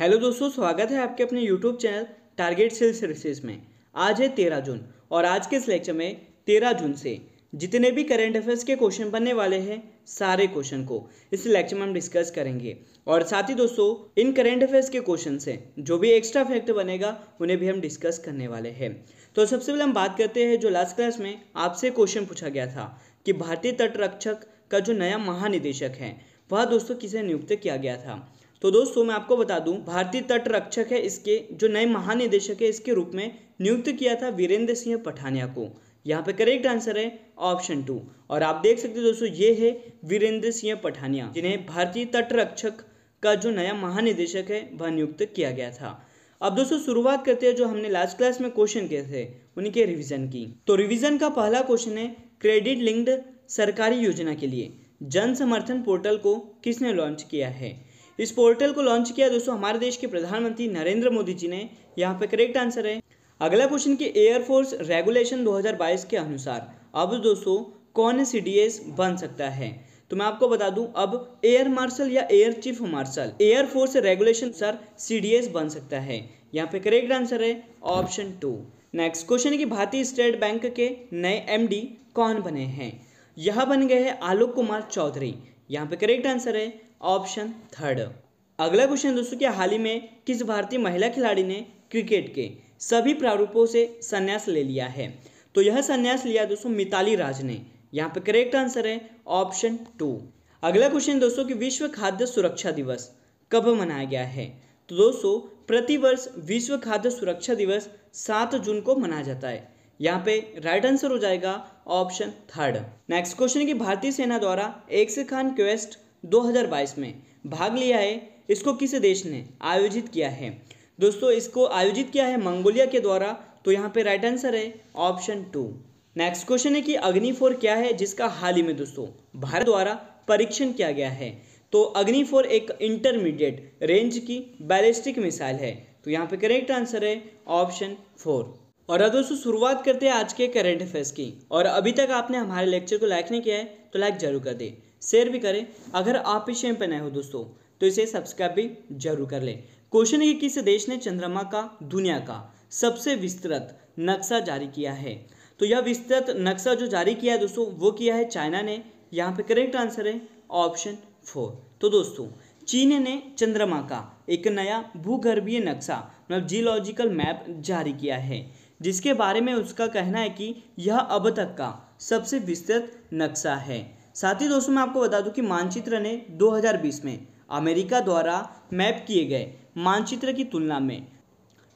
hello दोस्तों स्वागत है आपके अपने YouTube channel target cell services में आज है तेरह जून और आज के इस लेक्चर में तेरह जून से जितने भी करंट अफेयर्स के क्वेश्चन बनने वाले हैं सारे क्वेश्चन को इस लेक्चर में हम डिस्कस करेंगे और साथ ही दोस्तों इन करंट अफेयर्स के क्वेश्चन से जो भी एक्स्ट्रा फैक्ट बनेगा उन्हें भी हम डिस्कस करने वाले हैं तो सबसे पहले हम बात करते हैं जो लास्ट क्लास में आपसे क्वेश्चन पूछा गया था कि भारतीय तटरक्षक का जो नया महानिदेशक है वह दोस्तों किसे नियुक्त किया गया था तो दोस्तों मैं आपको बता दूं भारतीय तट रक्षक है इसके जो नए महानिदेशक है इसके रूप में नियुक्त किया था वीरेंद्र सिंह पठानिया को यहाँ पे करेक्ट आंसर है ऑप्शन टू और आप देख सकते हो दोस्तों ये है वीरेंद्र सिंह पठानिया जिन्हें भारतीय तट रक्षक का जो नया महानिदेशक है वह नियुक्त किया गया था अब दोस्तों शुरुआत करते हैं जो हमने लास्ट क्लास में क्वेश्चन किए थे उनके रिविजन की तो रिविजन का पहला क्वेश्चन है क्रेडिट लिंक्ड सरकारी योजना के लिए जन समर्थन पोर्टल को किसने लॉन्च किया है इस पोर्टल को लॉन्च किया दोस्तों हमारे देश के प्रधानमंत्री नरेंद्र मोदी जी ने यहाँ पे करेक्ट आंसर है अगला क्वेश्चन की एयरफोर्स रेगुलेशन 2022 के अनुसार अब दोस्तों कौन सी बन सकता है तो मैं आपको बता दूं अब एयर मार्शल या air chief marshal air force regulation सर सीडीएस बन सकता है यहाँ पे करेक्ट आंसर है ऑप्शन टू नेक्स्ट क्वेश्चन की भारतीय स्टेट बैंक के नए एमडी कौन बने हैं यह बन गए हैं आलोक कुमार चौधरी यहाँ पे करेक्ट आंसर है ऑप्शन थर्ड अगला क्वेश्चन दोस्तों क्या हाल ही में किस भारतीय महिला खिलाड़ी ने क्रिकेट के सभी प्रारूपों से संन्यास ले लिया है तो यह संन्यास लिया दोस्तों मिताली राज ने यहाँ पे करेक्ट आंसर है ऑप्शन टू अगला क्वेश्चन दोस्तों कि विश्व खाद्य सुरक्षा दिवस कब मनाया गया है तो दोस्तों प्रतिवर्ष विश्व खाद्य सुरक्षा दिवस सात जून को मनाया जाता है यहाँ पे राइट आंसर हो जाएगा ऑप्शन थर्ड नेक्स्ट क्वेश्चन कि भारतीय सेना द्वारा एक से खान क्वेस्ट 2022 में भाग लिया है इसको किस देश ने आयोजित किया है दोस्तों इसको आयोजित किया है मंगोलिया के द्वारा तो यहाँ पे राइट आंसर है ऑप्शन टू नेक्स्ट क्वेश्चन है कि अग्नि फोर क्या है जिसका हाल ही में दोस्तों भारत द्वारा परीक्षण किया गया है तो अग्नि फोर एक इंटरमीडिएट रेंज की बैलिस्टिक मिसाइल है तो यहाँ पे करेक्ट आंसर है ऑप्शन फोर और अब दोस्तों शुरुआत करते हैं आज के करंट अफेयर्स की और अभी तक आपने हमारे लेक्चर को लाइक नहीं किया है तो लाइक जरूर कर दें शेयर भी करें अगर आप इस चैनल पर नए हो दोस्तों तो इसे सब्सक्राइब भी जरूर कर लें क्वेश्चन ये किस देश ने चंद्रमा का दुनिया का सबसे विस्तृत नक्शा जारी किया है तो यह विस्तृत नक्शा जो जारी किया है दोस्तों वो किया है चाइना ने यहाँ पे करेक्ट आंसर है ऑप्शन फोर तो दोस्तों चीन ने चंद्रमा का एक नया भूगर्भीय नक्शा मतलब जियोलॉजिकल मैप जारी किया है जिसके बारे में उसका कहना है कि यह अब तक का सबसे विस्तृत नक्शा है साथ ही दोस्तों मैं आपको बता दूं कि मानचित्र ने 2020 में अमेरिका द्वारा मैप किए गए मानचित्र की तुलना में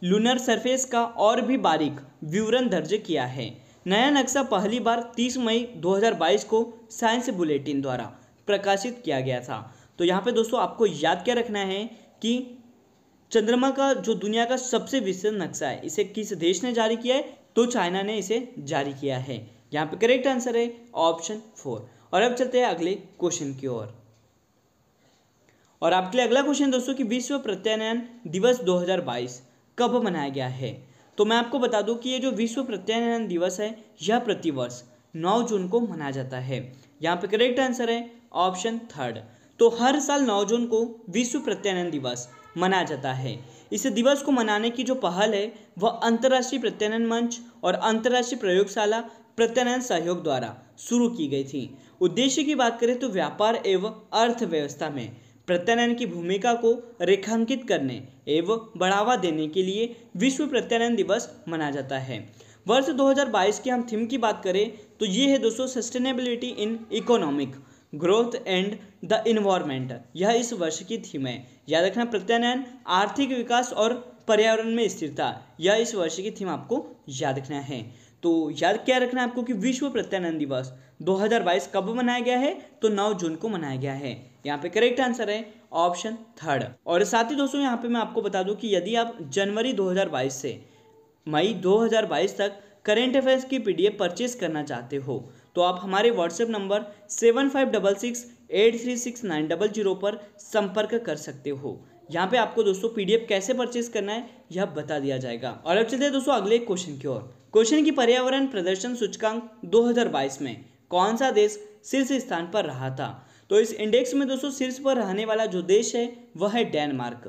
लूनर सरफेस का और भी बारीक विवरण दर्ज किया है नया नक्शा पहली बार 30 मई 2022 को साइंस बुलेटिन द्वारा प्रकाशित किया गया था तो यहाँ पे दोस्तों आपको याद क्या रखना है कि चंद्रमा का जो दुनिया का सबसे विस्तृत नक्शा है इसे किस देश ने जारी किया है तो चाइना ने इसे जारी किया है यहाँ पे करेक्ट आंसर है ऑप्शन फोर और अब चलते हैं अगले क्वेश्चन की ओर और।, आपके लिए अगला क्वेश्चन दोस्तों कि विश्व प्रत्यानयन दिवस 2022 कब मनाया गया है तो मैं आपको बता दूं कि ये जो विश्व प्रत्यानयन दिवस है यह प्रतिवर्ष 9 जून को मनाया जाता है यहाँ पे करेक्ट आंसर है ऑप्शन थर्ड तो हर साल 9 जून को विश्व प्रत्यानयन दिवस मनाया जाता है इस दिवस को मनाने की जो पहल है वह अंतर्राष्ट्रीय प्रत्यानयन मंच और अंतर्राष्ट्रीय प्रयोगशाला प्रत्यानयन सहयोग द्वारा शुरू की गई थी उद्देश्य की बात करें तो व्यापार एवं अर्थव्यवस्था में प्रत्यानयन की भूमिका को रेखांकित करने एवं बढ़ावा देने के लिए विश्व प्रत्यानयन दिवस मनाया जाता है वर्ष 2022 की हम थीम की बात करें तो ये है दोस्तों sustainability in economic growth and the environment यह इस वर्ष की थीम है याद रखना प्रत्यानयन आर्थिक विकास और पर्यावरण में स्थिरता यह इस वर्ष की थीम आपको याद रखना है तो याद क्या रखना है आपको कि विश्व प्रत्यानंद दिवस 2022 कब मनाया गया है तो 9 जून को मनाया गया है यहाँ पे करेक्ट आंसर है ऑप्शन थर्ड और साथ ही दोस्तों यहाँ पे मैं आपको बता दूं कि यदि आप जनवरी 2022 से मई 2022 तक करेंट अफेयर्स की पीडीएफ परचेज करना चाहते हो तो आप हमारे WhatsApp number seven five double six eight three six nine double zero पर संपर्क कर सकते हो यहाँ पे आपको दोस्तों पीडीएफ कैसे परचेज करना है यह बता दिया जाएगा और अब चलते हैं दोस्तों अगले क्वेश्चन की ओर क्वेश्चन की पर्यावरण प्रदर्शन सूचकांक 2022 में कौन सा देश शीर्ष स्थान पर रहा था तो इस इंडेक्स में दोस्तों शीर्ष पर रहने वाला जो देश है वह है डेनमार्क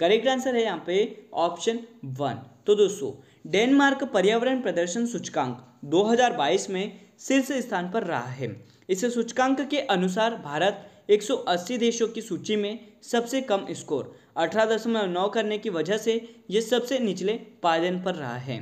करेक्ट आंसर है यहाँ पे ऑप्शन वन तो दोस्तों डेनमार्क पर्यावरण प्रदर्शन सूचकांक 2022 में शीर्ष स्थान पर रहा है इस सूचकांक के अनुसार भारत 180 देशों की सूची में सबसे कम स्कोर 18.9 करने की वजह से यह सबसे निचले पायदान पर रहा है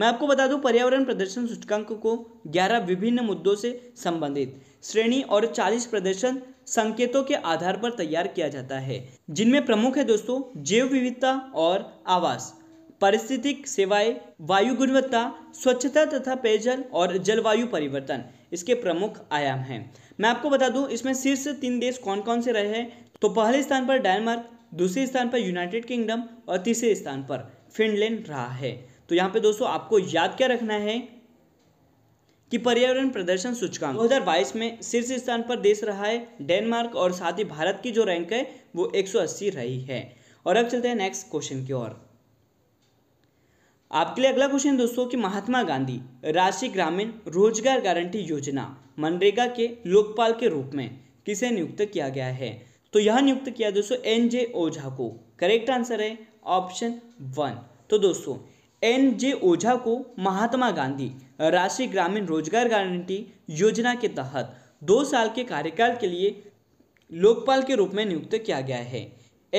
मैं आपको बता दूं पर्यावरण प्रदर्शन सूचकांक को 11 विभिन्न मुद्दों से संबंधित श्रेणी और 40 प्रदर्शन संकेतों के आधार पर तैयार किया जाता है जिनमें प्रमुख है दोस्तों जैव विविधता और आवास परिस्थितिक सेवाएं वायु गुणवत्ता स्वच्छता तथा पेयजल और जलवायु परिवर्तन इसके प्रमुख आयाम हैं मैं आपको बता दूं इसमें शीर्ष तीन देश कौन कौन से रहे हैं तो पहले स्थान पर डेनमार्क दूसरे स्थान पर यूनाइटेड किंगडम और तीसरे स्थान पर फिनलैंड रहा है तो यहाँ पे दोस्तों आपको याद क्या रखना है कि पर्यावरण प्रदर्शन सूचकांक 2022 में शीर्ष स्थान पर देश रहा है डेनमार्क और साथ ही भारत की जो रैंक है वो 180 रही है और अब चलते हैं नेक्स्ट क्वेश्चन की ओर आपके लिए अगला क्वेश्चन दोस्तों कि महात्मा गांधी राष्ट्रीय ग्रामीण रोजगार गारंटी योजना मनरेगा के लोकपाल के रूप में किसे नियुक्त किया गया है तो यह नियुक्त किया दोस्तों एन ओझा को करेक्ट आंसर है ऑप्शन वन तो दोस्तों एन जे ओझा को महात्मा गांधी राष्ट्रीय ग्रामीण रोजगार गारंटी योजना के तहत दो साल के कार्यकाल के लिए लोकपाल के रूप में नियुक्त किया गया है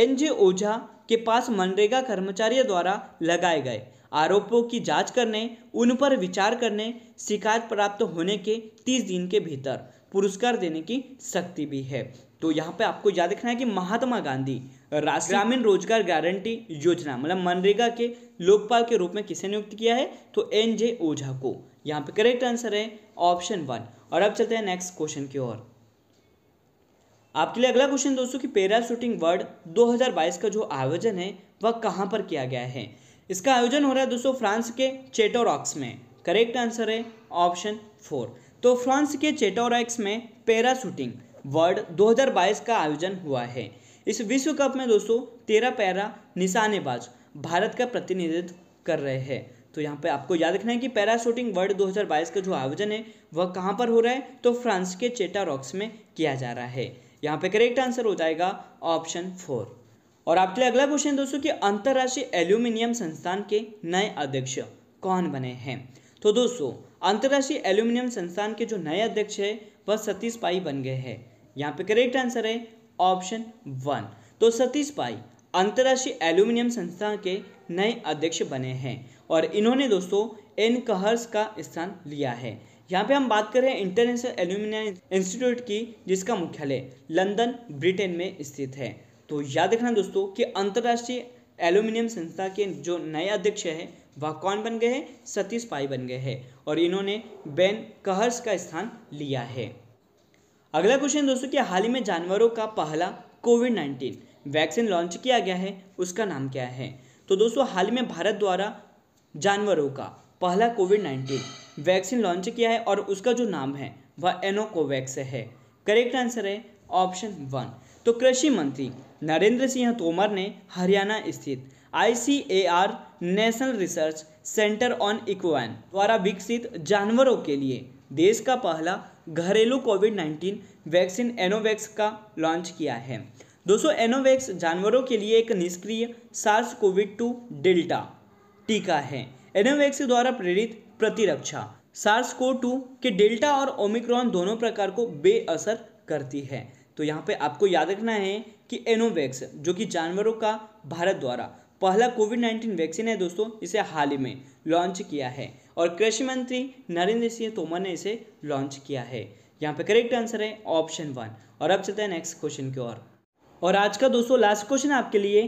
एन जे ओझा के पास मनरेगा कर्मचारियों द्वारा लगाए गए आरोपों की जांच करने उन पर विचार करने शिकायत प्राप्त होने के तीस दिन के भीतर पुरस्कार देने की शक्ति भी है तो यहाँ पे आपको याद रखना है कि महात्मा गांधी राशि ग्रामीण रोजगार गारंटी योजना मतलब मनरेगा के लोकपाल के रूप में किसे नियुक्त किया है तो एन जे ओझा को यहाँ पे करेक्ट आंसर है ऑप्शन वन और अब चलते हैं नेक्स्ट क्वेश्चन की ओर आपके लिए अगला क्वेश्चन दोस्तों कि पैरा शूटिंग वर्ल्ड 2022 का जो आयोजन है वह कहाँ पर किया गया है इसका आयोजन हो रहा है दोस्तों फ्रांस के चेटोरॉक्स में करेक्ट आंसर है ऑप्शन फोर तो फ्रांस के चेटोरॉक्स में पैरा शूटिंग वर्ल्ड 2022 का आयोजन हुआ है इस विश्व कप में दोस्तों तेरह पैरा निशानेबाज भारत का प्रतिनिधित्व कर रहे हैं तो यहाँ पे आपको याद रखना है कि पैरा शूटिंग वर्ल्ड 2022 का जो आयोजन है वह कहाँ पर हो रहा है तो फ्रांस के चेटा रॉक्स में किया जा रहा है यहाँ पे करेक्ट आंसर हो जाएगा ऑप्शन फोर और आपके लिए अगला क्वेश्चन दोस्तों कि अंतर्राष्ट्रीय एल्यूमिनियम संस्थान के नए अध्यक्ष कौन बने हैं तो दोस्तों अंतर्राष्ट्रीय एल्यूमिनियम संस्थान के जो नए अध्यक्ष है वह सतीश पाई बन गए हैं यहाँ पे करेक्ट आंसर है ऑप्शन वन तो सतीश पाई अंतर्राष्ट्रीय एल्यूमिनियम संस्था के नए अध्यक्ष बने हैं और इन्होंने दोस्तों एन कहर्स का स्थान लिया है यहाँ पे हम बात कर रहे हैं इंटरनेशनल एल्यूमिनियम इंस्टीट्यूट की जिसका मुख्यालय लंदन ब्रिटेन में स्थित है तो याद रखना दोस्तों कि अंतर्राष्ट्रीय एल्यूमिनियम संस्था के जो नए अध्यक्ष हैं वह कौन बन गए हैं सतीश पाई बन गए हैं और इन्होंने बेन कहर्स का स्थान लिया है अगला क्वेश्चन दोस्तों कि हाल ही में जानवरों का पहला कोविड नाइन्टीन वैक्सीन लॉन्च किया गया है उसका नाम क्या है तो दोस्तों हाल ही में भारत द्वारा जानवरों का पहला कोविड नाइन्टीन वैक्सीन लॉन्च किया है और उसका जो नाम है वह एनोकोवैक्स है करेक्ट आंसर है ऑप्शन वन तो कृषि मंत्री नरेंद्र सिंह तोमर ने हरियाणा स्थित I national research centre on equines द्वारा विकसित जानवरों के लिए देश का पहला घरेलू कोविड 19 वैक्सीन एनोवैक्स का लॉन्च किया है दोस्तों एनोवैक्स जानवरों के लिए एक निष्क्रिय सार्स कोविड टू डेल्टा टीका है एनोवैक्स द्वारा प्रेरित प्रतिरक्षा सार्स को टू के डेल्टा और ओमिक्रॉन दोनों प्रकार को बेअसर करती है तो यहाँ पे आपको याद रखना है कि एनोवैक्स जो कि जानवरों का भारत द्वारा पहला कोविड नाइन्टीन वैक्सीन है दोस्तों इसे हाल ही में लॉन्च किया है और कृषि मंत्री नरेंद्र सिंह तोमर ने इसे लॉन्च किया है यहाँ पे करेक्ट आंसर है ऑप्शन वन और अब चलते हैं नेक्स्ट क्वेश्चन की ओर और आज का दोस्तों लास्ट क्वेश्चन आपके लिए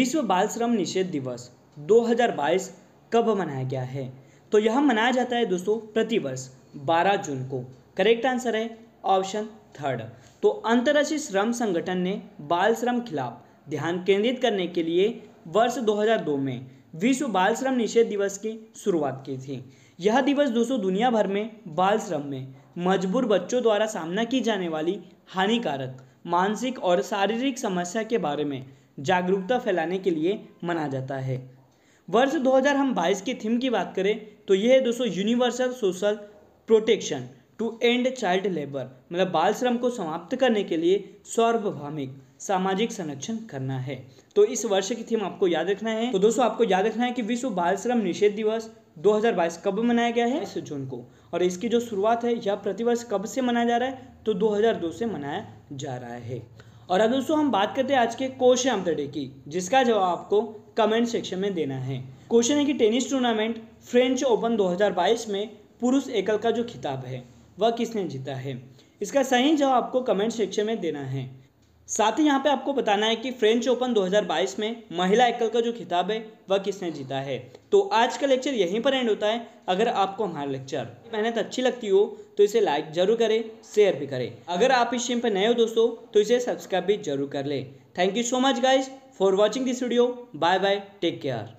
विश्व बाल श्रम निषेध दिवस 2022 कब मनाया गया है तो यह मनाया जाता है दोस्तों प्रतिवर्ष 12 जून को करेक्ट आंसर है ऑप्शन थर्ड तो अंतर्राष्ट्रीय श्रम संगठन ने बाल श्रम खिलाफ ध्यान केंद्रित करने के लिए वर्ष 2002 में विश्व बाल श्रम निषेध दिवस की शुरुआत की थी यह दिवस दोस्तों दुनिया भर में बाल श्रम में मजबूर बच्चों द्वारा सामना की जाने वाली हानिकारक मानसिक और शारीरिक समस्या के बारे में जागरूकता फैलाने के लिए मना जाता है वर्ष 2022 की थीम की बात करें तो यह है दोस्तों universal social protection to end child labour मतलब बाल श्रम को समाप्त करने के लिए सार्वभौमिक सामाजिक संरक्षण करना है तो इस वर्ष की थीम आपको याद रखना है तो दोस्तों आपको याद रखना है कि विश्व बाल श्रम निषेध दिवस 2022 कब मनाया गया है इस जून को और इसकी जो शुरुआत है यह प्रतिवर्ष कब से मनाया जा रहा है तो 2002 से मनाया जा रहा है और अब दोस्तों हम बात करते हैं आज के क्वेश्चन ऑफ द डे की जिसका जवाब आपको कमेंट सेक्शन में देना है क्वेश्चन है कि टेनिस टूर्नामेंट फ्रेंच ओपन 2022 में पुरुष एकल का जो खिताब है वह किसने जीता है इसका सही जवाब आपको कमेंट सेक्शन में देना है साथ ही यहाँ पे आपको बताना है कि फ्रेंच ओपन 2022 में महिला एकल का जो खिताब है वह किसने जीता है तो आज का लेक्चर यहीं पर एंड होता है अगर आपको हमारा लेक्चर मेहनत अच्छी लगती हो तो इसे लाइक जरूर करें शेयर भी करें अगर आप इस चीन पर नए हो दोस्तों तो इसे सब्सक्राइब भी जरूर कर लें thank you so much guys for watching this video bye bye take care